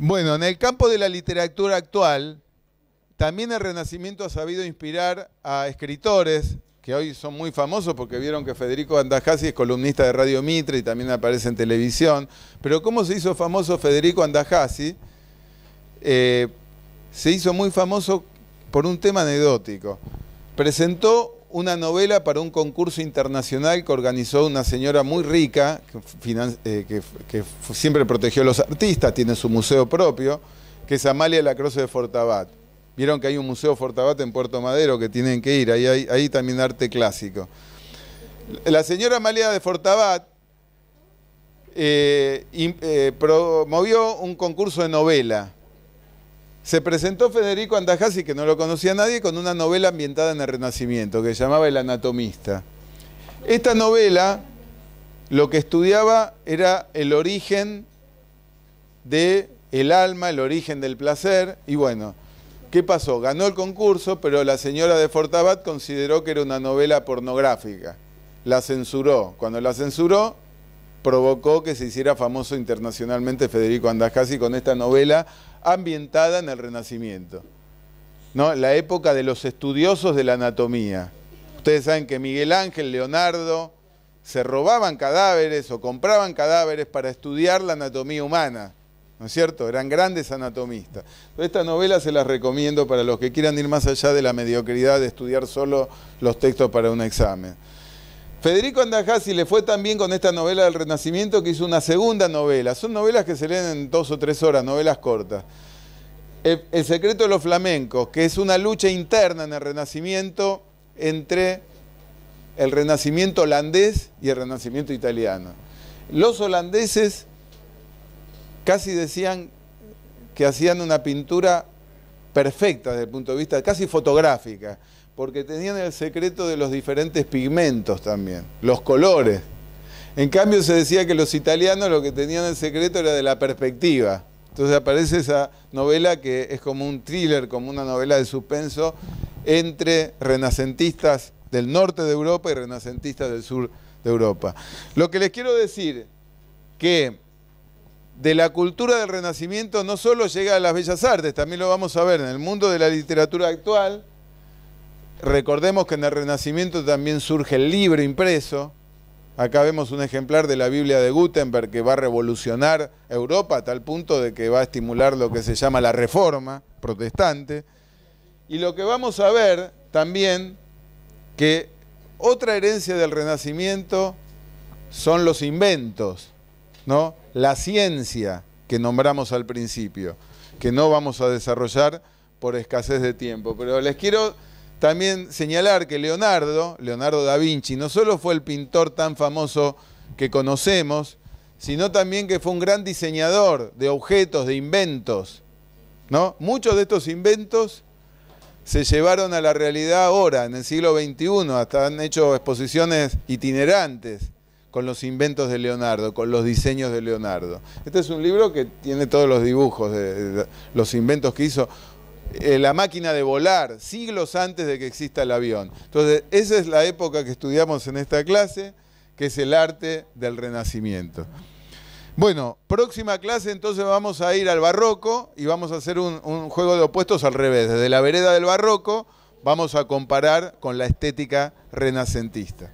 Bueno, en el campo de la literatura actual, también el Renacimiento ha sabido inspirar a escritores que hoy son muy famosos porque vieron que Federico Andajasi es columnista de Radio Mitre y también aparece en televisión. Pero ¿cómo se hizo famoso Federico Andajasi? Eh, se hizo muy famoso por un tema anecdótico. Presentó una novela para un concurso internacional que organizó una señora muy rica, que, eh, siempre protegió a los artistas, tiene su museo propio, que es Amalia Croce de Fortabat. Vieron que hay un museo Fortabat en Puerto Madero que tienen que ir, ahí, hay, también arte clásico. La señora Amalia de Fortabat eh, eh, promovió un concurso de novela se presentó Federico Andajasi, que no lo conocía nadie, con una novela ambientada en el Renacimiento, que se llamaba El Anatomista. Esta novela lo que estudiaba era el origen del el alma, el origen del placer, y bueno, ¿qué pasó? Ganó el concurso, pero la señora de Fortabat consideró que era una novela pornográfica. La censuró. Cuando la censuró, provocó que se hiciera famoso internacionalmente Federico Andajasi con esta novela ambientada en el Renacimiento. ¿no? La época de los estudiosos de la anatomía. Ustedes saben que Miguel Ángel, Leonardo, se robaban cadáveres o compraban cadáveres para estudiar la anatomía humana. ¿No es cierto? Eran grandes anatomistas. Esta novela se las recomiendo para los que quieran ir más allá de la mediocridad de estudiar solo los textos para un examen. Federico Andajasi le fue tan bien con esta novela del Renacimiento que hizo una segunda novela. Son novelas que se leen en dos o tres horas, novelas cortas. El, el secreto de los flamencos, que es una lucha interna en el Renacimiento entre el Renacimiento holandés y el Renacimiento italiano. Los holandeses casi decían que hacían una pintura perfecta desde el punto de vista casi fotográfica, porque tenían el secreto de los diferentes pigmentos también, los colores. En cambio se decía que los italianos lo que tenían el secreto era de la perspectiva. Entonces aparece esa novela que es como un thriller, como una novela de suspenso entre renacentistas del norte de Europa y renacentistas del sur de Europa. Lo que les quiero decir que de la cultura del Renacimiento no solo llega a las bellas artes, también lo vamos a ver en el mundo de la literatura actual, Recordemos que en el Renacimiento también surge el libro impreso. Acá vemos un ejemplar de la Biblia de Gutenberg que va a revolucionar Europa a tal punto de que va a estimular lo que se llama la reforma protestante. Y lo que vamos a ver también que otra herencia del Renacimiento son los inventos, ¿no? La ciencia que nombramos al principio, que no vamos a desarrollar por escasez de tiempo, pero les quiero también señalar que Leonardo, Leonardo da Vinci, no solo fue el pintor tan famoso que conocemos, sino también que fue un gran diseñador de objetos, de inventos. ¿no? Muchos de estos inventos se llevaron a la realidad ahora, en el siglo XXI, hasta han hecho exposiciones itinerantes con los inventos de Leonardo, con los diseños de Leonardo. Este es un libro que tiene todos los dibujos de, los inventos que hizo. Eh, la máquina de volar, siglos antes de que exista el avión. Entonces, esa es la época que estudiamos en esta clase, que es el arte del Renacimiento. Bueno, próxima clase entonces vamos a ir al barroco y vamos a hacer un juego de opuestos al revés. Desde la vereda del barroco vamos a comparar con la estética renacentista.